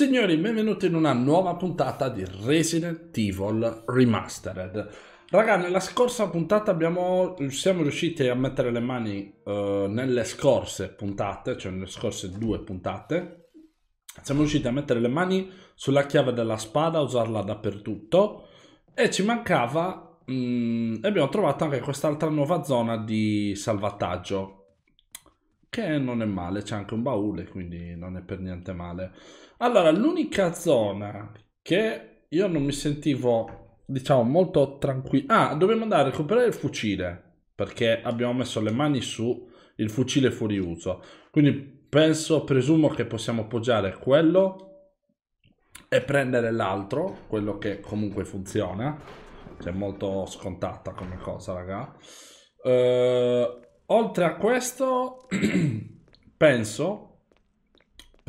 Signori, benvenuti in una nuova puntata di Resident Evil Remastered. Raga, nella scorsa puntata abbiamo, siamo riusciti a mettere le mani uh, nelle scorse puntate, cioè nelle scorse due puntate, siamo riusciti a mettere le mani sulla chiave della spada, usarla dappertutto, e ci mancava, mh, mm, abbiamo trovato anche quest'altra nuova zona di salvataggio, che non è male, c'è anche un baule, quindi non è per niente male. Allora, l'unica zona che io non mi sentivo, diciamo, molto tranquillo... Ah, dobbiamo andare a recuperare il fucile, perché abbiamo messo le mani su il fucile fuori uso. Quindi penso, presumo che possiamo appoggiare quello e prendere l'altro, quello che comunque funziona. Cioè, molto scontata come cosa, raga. Uh, oltre a questo, penso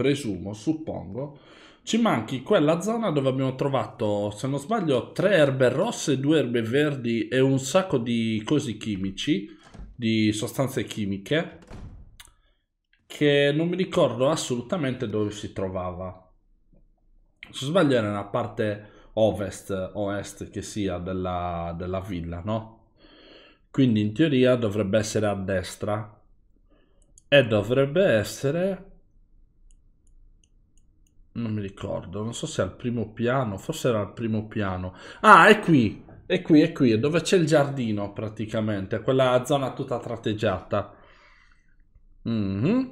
presumo, suppongo, ci manchi quella zona dove abbiamo trovato, se non sbaglio, tre erbe rosse, due erbe verdi e un sacco di cosi chimici, di sostanze chimiche, che non mi ricordo assolutamente dove si trovava. Se sbaglio era nella parte ovest, ovest che sia, della, della villa, no? Quindi in teoria dovrebbe essere a destra e dovrebbe essere non mi ricordo, non so se al primo piano, forse era al primo piano. Ah, è qui, è qui, è qui, è dove c'è il giardino praticamente, quella zona tutta tratteggiata. Mm-hmm.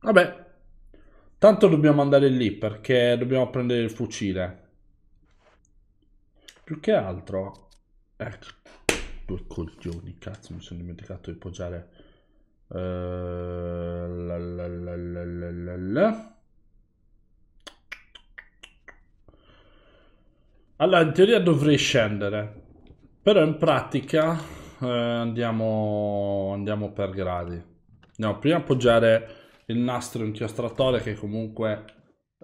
Vabbè, tanto dobbiamo andare lì perché dobbiamo prendere il fucile. Più che altro, ecco, due coglioni, cazzo, mi sono dimenticato di poggiare Uh, la, la, la, allora, in teoria dovrei scendere, però in pratica eh, andiamo, andiamo per gradi. Andiamo prima a appoggiare il nastro inchiostratore che comunque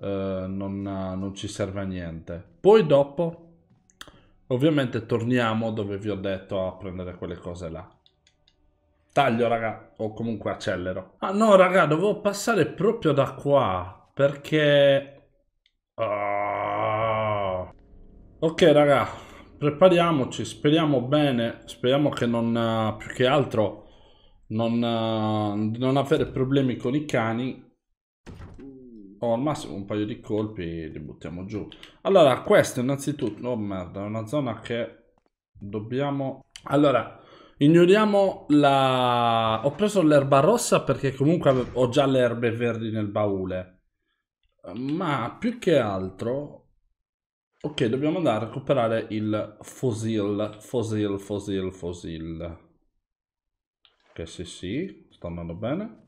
eh, non, non ci serve a niente. Poi dopo, ovviamente, torniamo dove vi ho detto a prendere quelle cose là. Taglio, raga, o comunque accelero. Ah no, raga, dovevo passare proprio da qua, perché... Oh. Ok, raga, prepariamoci, speriamo bene, speriamo che non, eh, più che altro, non, eh, non avere problemi con i cani. O al massimo un paio di colpi li buttiamo giù. Allora, questo innanzitutto... Oh merda, è una zona che dobbiamo... Allora... Ignoriamo la... Ho preso l'erba rossa perché comunque ho già le erbe verdi nel baule. Ma più che altro... Ok, dobbiamo andare a recuperare il fosil, fosil, fosil, fosil. Ok, sì, sì, sta andando bene.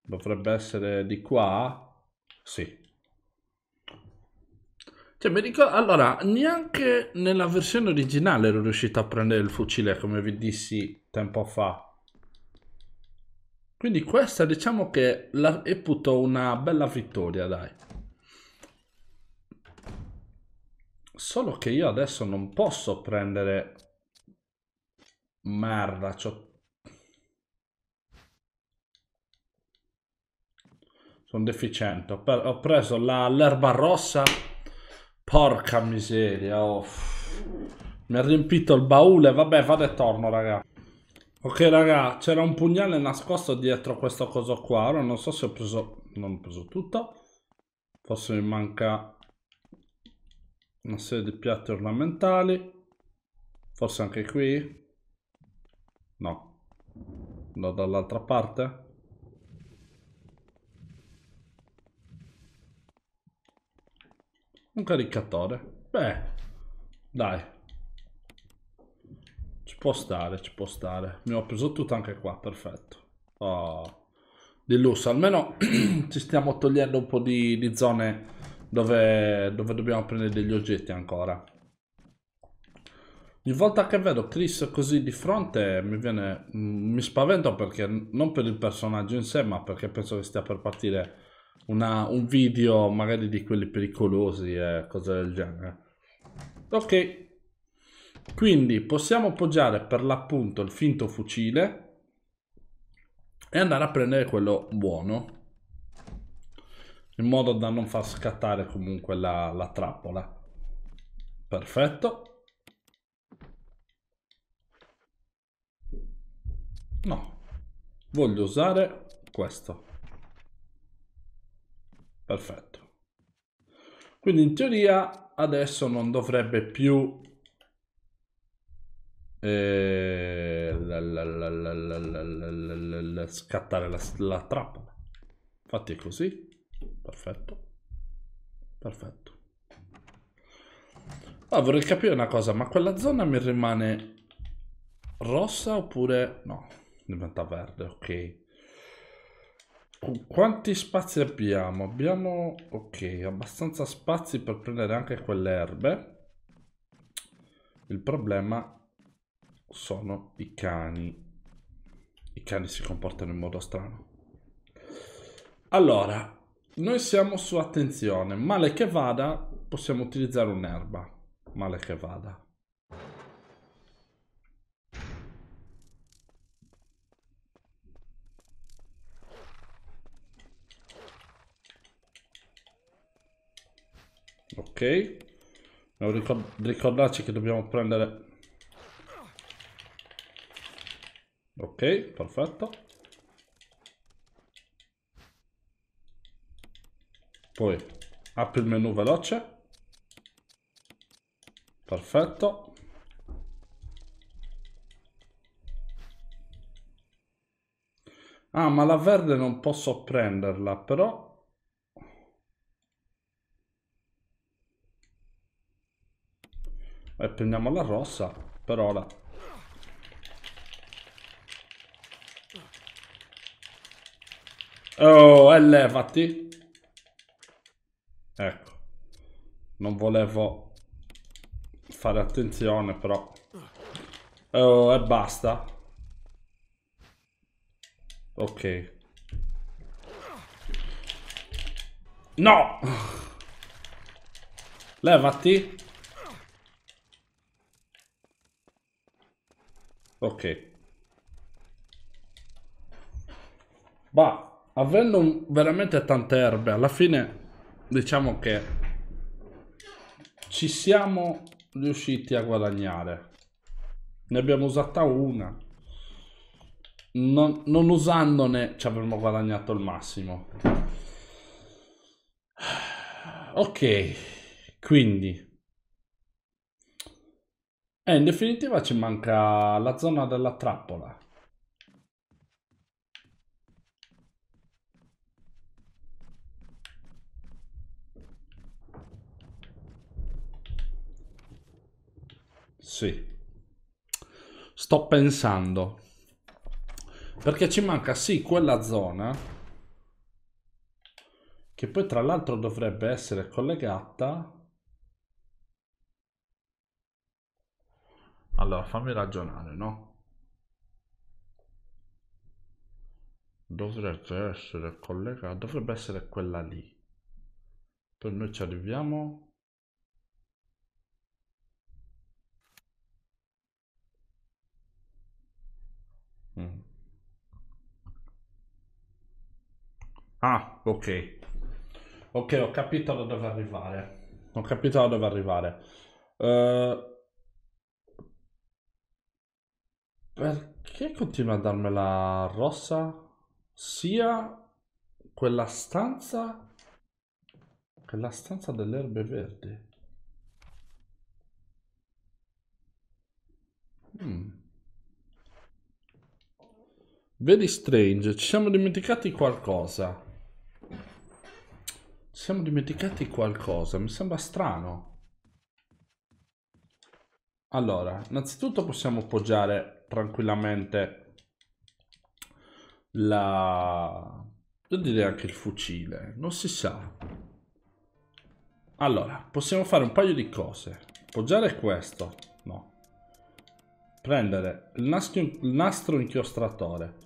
Dovrebbe essere di qua. Sì. Cioè, mi ricordo, allora, neanche nella versione originale ero riuscito a prendere il fucile, come vi dissi tempo fa. Quindi questa diciamo che la reputo una bella vittoria, dai. Solo che io adesso non posso prendere... Merda, c'ho... Sono deficiente. Ho preso l'erba rossa Porca miseria, oh. Mi ha riempito il baule, vabbè, vado e torno, raga. Ok, raga, c'era un pugnale nascosto dietro questo coso qua. Ora non so se ho preso... Non ho preso tutto. Forse mi manca una serie di piatti ornamentali. Forse anche qui. No. Andò dall'altra parte. Un caricatore. Beh, dai. Ci può stare, ci può stare. Mi ho preso tutto anche qua, perfetto. Oh. Di lusso, almeno ci stiamo togliendo un po' di, di zone dove, dove dobbiamo prendere degli oggetti ancora. Ogni volta che vedo Chris così di fronte mi viene... mi spavento perché non per il personaggio in sé ma perché penso che stia per partire una, un video magari di quelli pericolosi e eh, cose del genere. Ok, quindi possiamo appoggiare per l'appunto il finto fucile e andare a prendere quello buono in modo da non far scattare comunque la, la trappola. Perfetto. No, voglio usare questo perfetto quindi in teoria adesso non dovrebbe più scattare la, trappola infatti è così perfetto perfetto allora vorrei capire una cosa ma quella zona mi rimane rossa oppure no diventa verde ok quanti spazi abbiamo? Abbiamo, ok, abbastanza spazi per prendere anche quelle erbe. Il problema sono i cani. I cani si comportano in modo strano. Allora, noi siamo su attenzione. Male che vada, possiamo utilizzare un'erba. Male che vada. Ok. Dobbiamo ricordarci che dobbiamo prendere... Ok, perfetto. Poi apri il menu veloce. Perfetto. Ah, ma la verde non posso prenderla, però e prendiamo la rossa per ora. Oh, elevati. Ecco. Non volevo fare attenzione, però. Oh, e basta. Ok. No! Levati. Ok. Ma avendo veramente tante erbe, alla fine diciamo che ci siamo riusciti a guadagnare. Ne abbiamo usata una. Non, non usandone ci avremmo guadagnato il massimo. Ok, quindi e eh, in definitiva ci manca la zona della trappola. Sì. Sto pensando. Perché ci manca sì quella zona che poi tra l'altro dovrebbe essere collegata Allora, fammi ragionare, no? Dovrebbe essere collegata, dovrebbe essere quella lì. Per noi ci arriviamo mm. Ah, ok. Ok, ho capito da dove arrivare. Ho capito da dove arrivare. Uh, Perché continua a darmela rossa? Sia quella stanza che la stanza delle erbe verdi. Hmm. Very strange, ci siamo dimenticati qualcosa. Ci siamo dimenticati qualcosa, mi sembra strano. Allora, innanzitutto possiamo appoggiare tranquillamente la... Io direi anche il fucile, non si sa. Allora, possiamo fare un paio di cose. Poggiare questo, no. Prendere il nastro, il nastro inchiostratore.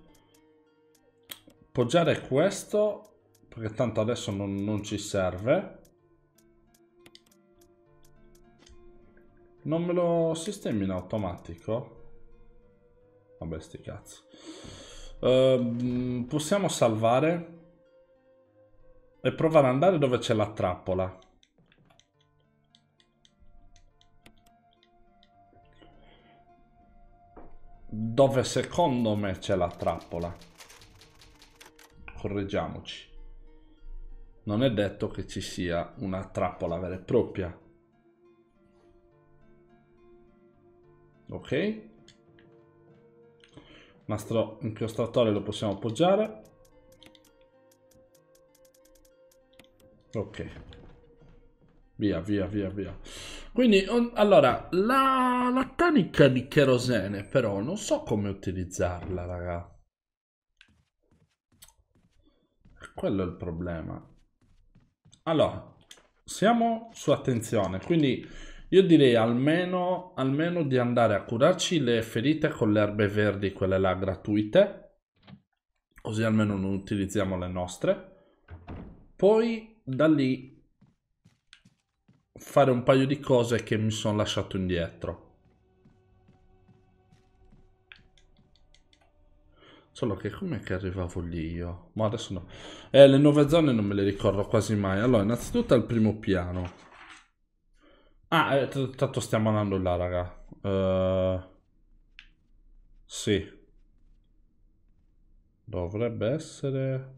Poggiare questo, perché tanto adesso non, non ci serve. Non me lo sistemi in automatico? Vabbè, sti cazzi. Uh, possiamo salvare e provare ad andare dove c'è la trappola. Dove secondo me c'è la trappola. Correggiamoci. Non è detto che ci sia una trappola vera e propria. Ok? nastro inchiostratore lo possiamo appoggiare ok via via via via quindi on, allora la, la tanica di cherosene però non so come utilizzarla raga quello è il problema allora siamo su attenzione quindi io direi almeno, almeno di andare a curarci le ferite con le erbe verdi, quelle là gratuite, così almeno non utilizziamo le nostre. Poi da lì fare un paio di cose che mi sono lasciato indietro. Solo che com'è che arrivavo lì io? Ma adesso no. Eh, le nuove zone non me le ricordo quasi mai. Allora, innanzitutto al primo piano. Ah, eh, tanto stiamo andando là, raga. Uh, sì. Dovrebbe essere...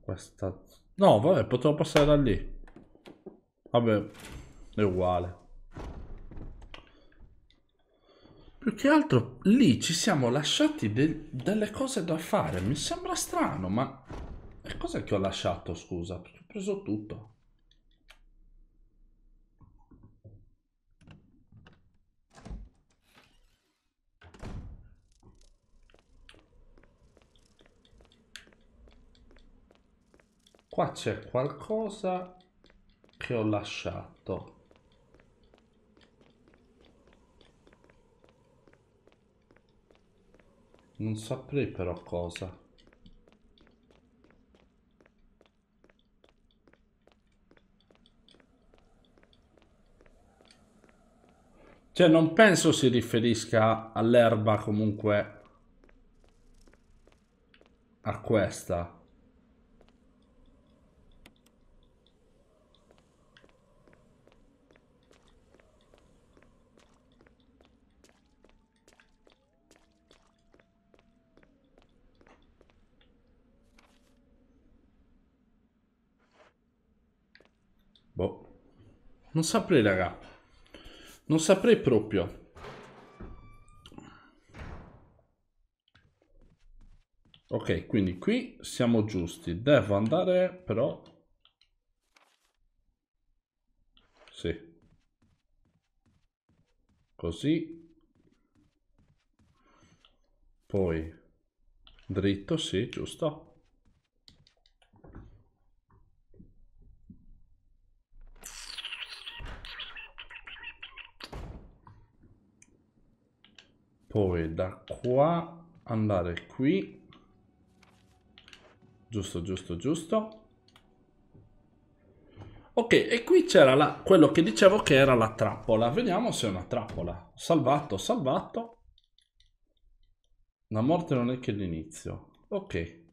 Questa... No, vabbè, potevo passare da lì. Vabbè, è uguale. Più che altro lì ci siamo lasciati de delle cose da fare. Mi sembra strano, ma... E cos'è che ho lasciato, scusa? Ho preso tutto. qua c'è qualcosa che ho lasciato non saprei però cosa Cioè non penso si riferisca all'erba comunque a questa. Non saprei, raga. Non saprei proprio. Ok, quindi qui siamo giusti. Devo andare, però... Sì. Così. Poi... Dritto, sì, giusto. poi da qua andare qui giusto giusto giusto ok e qui c'era la quello che dicevo che era la trappola vediamo se è una trappola salvato salvato la morte non è che l'inizio ok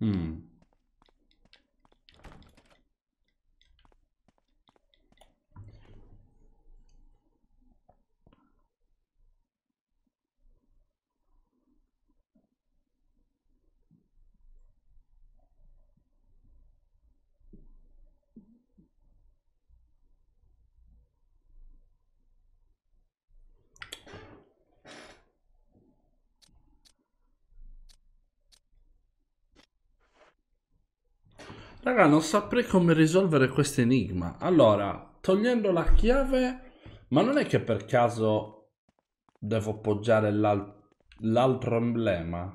嗯。Raga, non saprei come risolvere questo enigma. Allora, togliendo la chiave... Ma non è che per caso devo poggiare l'altro emblema?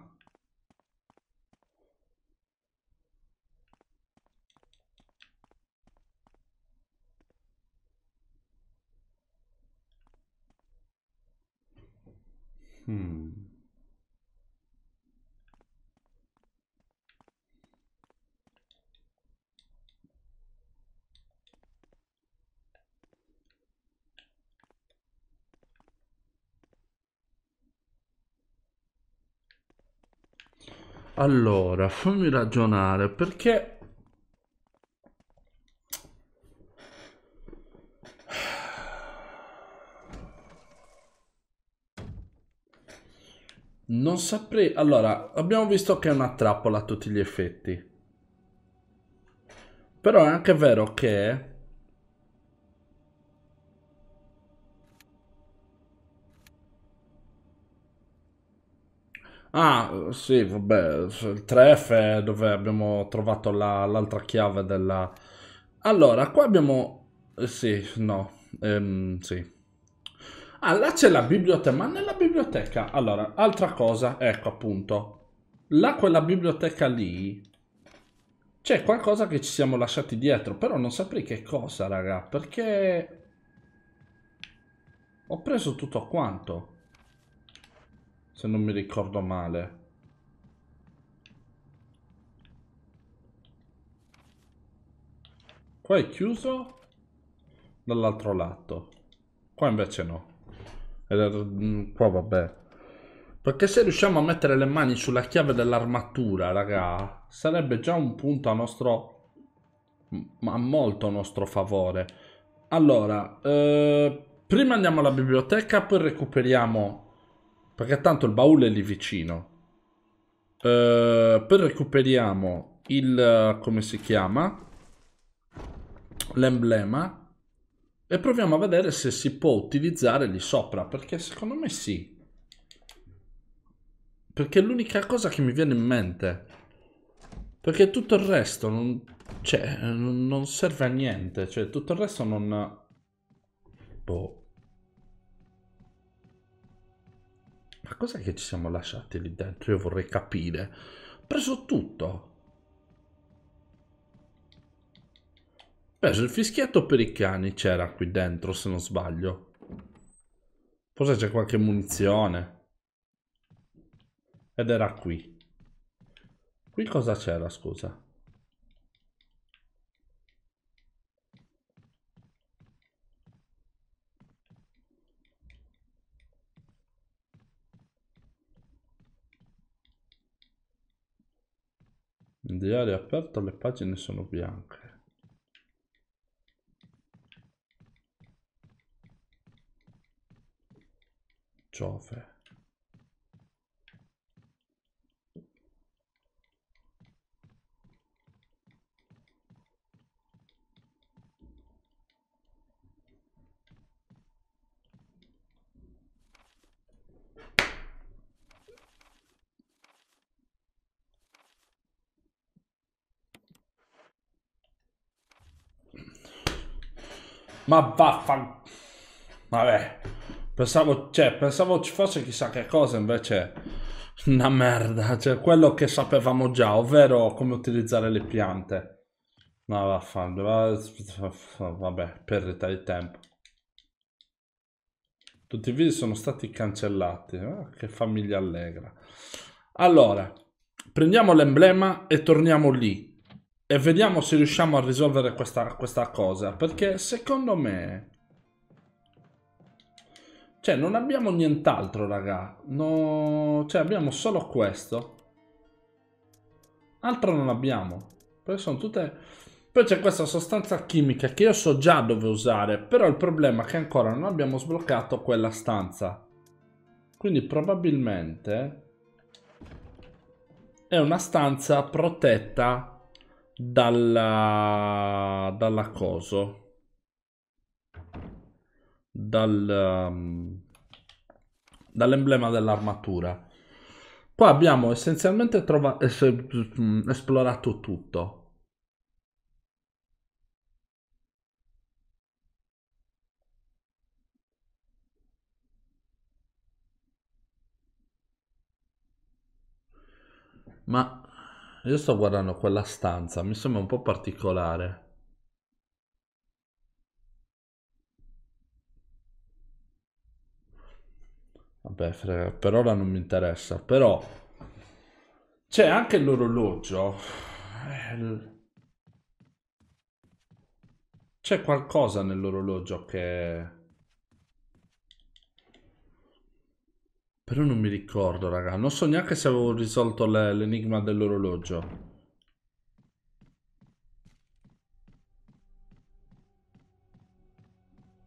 Hmm. Allora, fammi ragionare, perché... Non saprei... Allora, abbiamo visto che è una trappola a tutti gli effetti. Però è anche vero che Ah, sì, vabbè, il 3F è dove abbiamo trovato l'altra la, chiave della... Allora, qua abbiamo... Eh, sì, no, ehm, sì. Ah, là c'è la biblioteca, ma nella biblioteca... Allora, altra cosa, ecco appunto. Là quella biblioteca lì... C'è qualcosa che ci siamo lasciati dietro, però non saprei che cosa, raga, perché... Ho preso tutto quanto. Se non mi ricordo male. Qua è chiuso dall'altro lato. Qua invece no. Mm, qua vabbè. Perché se riusciamo a mettere le mani sulla chiave dell'armatura, raga, sarebbe già un punto a nostro... ma molto a nostro favore. Allora, eh, prima andiamo alla biblioteca, poi recuperiamo perché tanto il baule è lì vicino. Uh, poi recuperiamo il... come si chiama? L'emblema. E proviamo a vedere se si può utilizzare lì sopra. Perché secondo me sì. Perché è l'unica cosa che mi viene in mente. Perché tutto il resto non... Cioè, non serve a niente. Cioè, tutto il resto non... Boh. Ma cos'è che ci siamo lasciati lì dentro? Io vorrei capire. Ho preso tutto. Ho preso il fischietto per i cani c'era qui dentro, se non sbaglio. Forse c'è qualche munizione. Ed era qui. Qui cosa c'era, scusa? In diario aperto le pagine sono bianche. Giove. Ma vaffan... Vabbè. Pensavo, cioè, pensavo ci fosse chissà che cosa, invece una merda. Cioè, quello che sapevamo già, ovvero come utilizzare le piante. Ma vaffan... Vabbè, perdita di tempo. Tutti i video sono stati cancellati. Ah, che famiglia allegra. Allora, prendiamo l'emblema e torniamo lì. E vediamo se riusciamo a risolvere questa, questa cosa. Perché secondo me... Cioè, non abbiamo nient'altro, raga. No... Cioè, abbiamo solo questo. Altro non abbiamo. Poi sono tutte... Poi c'è questa sostanza chimica che io so già dove usare, però il problema è che ancora non abbiamo sbloccato quella stanza. Quindi probabilmente è una stanza protetta dalla, dalla coso, dal, um, dall'emblema dell'armatura. Qua abbiamo essenzialmente trovato es, mm, esplorato tutto. Ma io sto guardando quella stanza, mi sembra un po' particolare. Vabbè, frega, per ora non mi interessa, però c'è anche l'orologio. Eh, c'è qualcosa nell'orologio che Però non mi ricordo, raga. Non so neanche se avevo risolto l'enigma dell'orologio.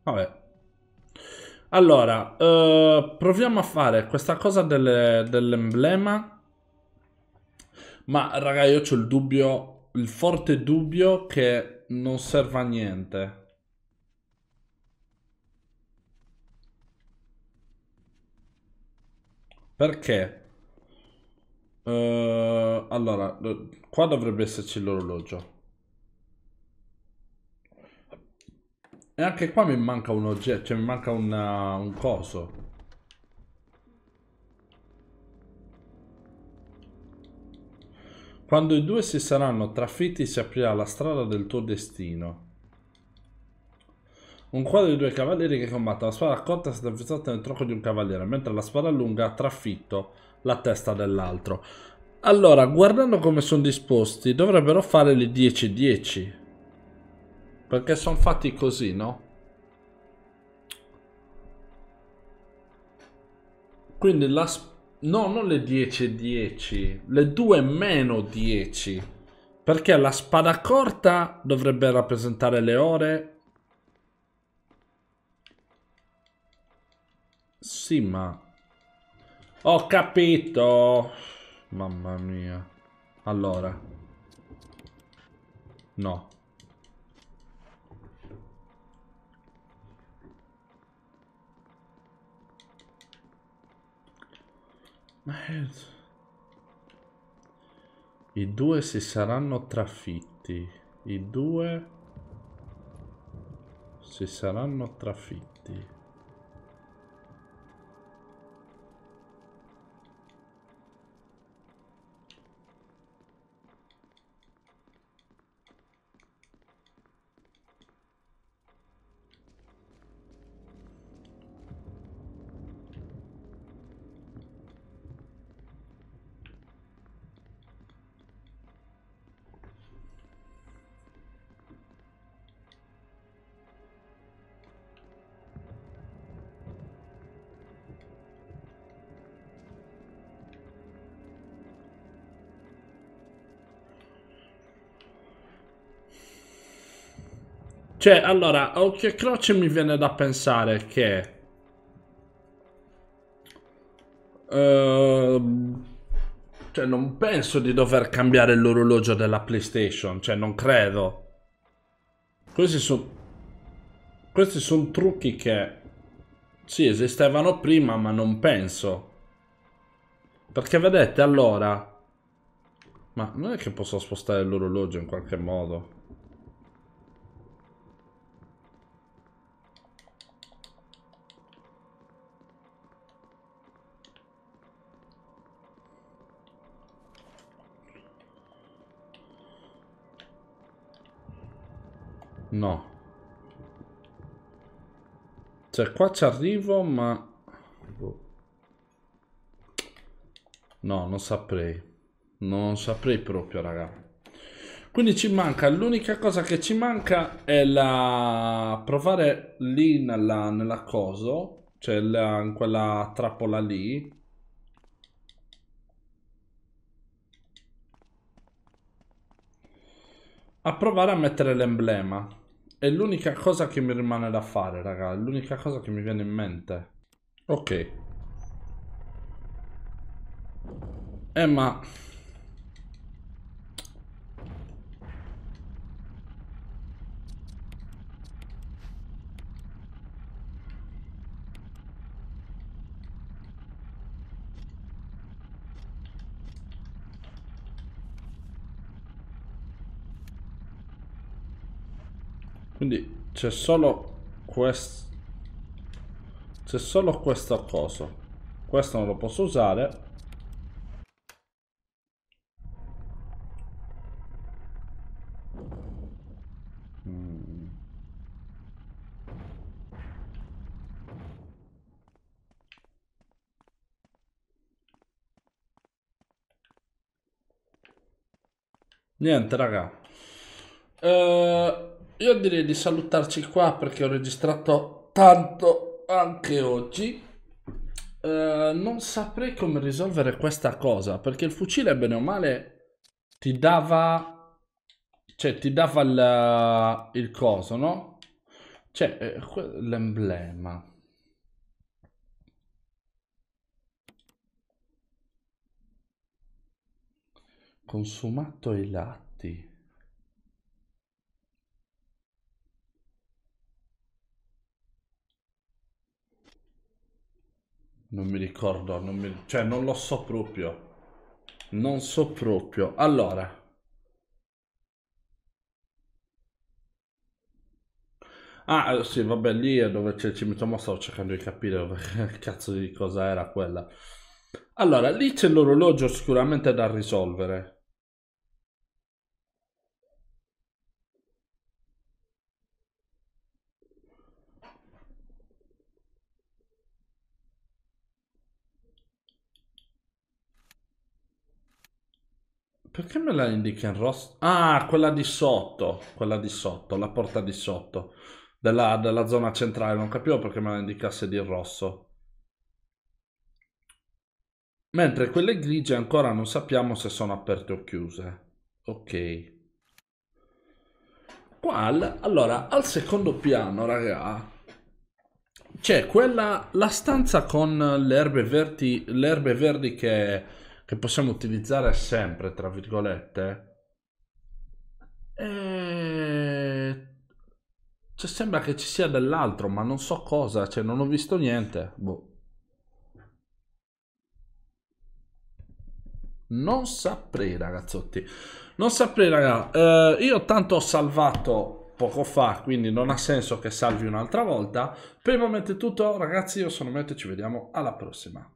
Vabbè. Allora, eh, proviamo a fare questa cosa dell'emblema. Dell Ma, raga, io ho il dubbio, il forte dubbio che non serva a niente. Perché? Uh, allora, qua dovrebbe esserci l'orologio. E anche qua mi manca un oggetto, cioè mi manca una, un coso. Quando i due si saranno trafitti si aprirà la strada del tuo destino. Un quadro di due cavalieri che combattono. La spada corta è stata infiltrata nel tronco di un cavaliere, mentre la spada lunga ha trafitto la testa dell'altro. Allora, guardando come sono disposti, dovrebbero fare le 10-10. Perché sono fatti così, no? Quindi la... No, non le 10-10. Le 2 meno 10. Perché la spada corta dovrebbe rappresentare le ore Sì, ma... Ho capito! Mamma mia. Allora. No. Merda. I due si saranno trafitti. I due si saranno trafitti. Cioè, allora, a occhio e croce mi viene da pensare che... Uh, cioè, non penso di dover cambiare l'orologio della PlayStation. Cioè, non credo. Questi sono... Questi sono trucchi che... Sì, esistevano prima, ma non penso. Perché vedete, allora... Ma non è che posso spostare l'orologio in qualche modo? No. Cioè, qua ci arrivo, ma... Boh. No, non saprei. Non saprei proprio, raga. Quindi ci manca, l'unica cosa che ci manca è la... provare lì nella, nella coso, cioè la, in quella trappola lì. A provare a mettere l'emblema. È l'unica cosa che mi rimane da fare, raga. È l'unica cosa che mi viene in mente. Ok. Eh, ma... Quindi c'è solo questo. C'è solo questo cosa. Questo non lo posso usare. Mm. Niente raga. Uh io direi di salutarci qua perché ho registrato tanto anche oggi. Eh, non saprei come risolvere questa cosa perché il fucile, bene o male, ti dava, cioè, ti dava la, il coso, no? Cioè, eh, l'emblema. Consumato i latti. Non mi ricordo, non mi... cioè non lo so proprio. Non so proprio. Allora. Ah, eh, sì, vabbè, lì è dove c'è il cimitero, ma stavo cercando di capire che cazzo di cosa era quella. Allora, lì c'è l'orologio sicuramente da risolvere. Perché me la indica in rosso? Ah, quella di sotto, quella di sotto, la porta di sotto, della, della zona centrale, non capivo perché me la indicasse di rosso. Mentre quelle grigie ancora non sappiamo se sono aperte o chiuse. Ok. Qual? Allora, al secondo piano, raga, c'è quella, la stanza con le erbe verdi che che possiamo utilizzare sempre, tra virgolette, e... cioè, sembra che ci sia dell'altro, ma non so cosa, cioè non ho visto niente. Boh. Non saprei, ragazzotti. Non saprei, raga. Eh, io tanto ho salvato poco fa, quindi non ha senso che salvi un'altra volta. Per il momento è tutto, ragazzi. Io sono Matteo e ci vediamo alla prossima.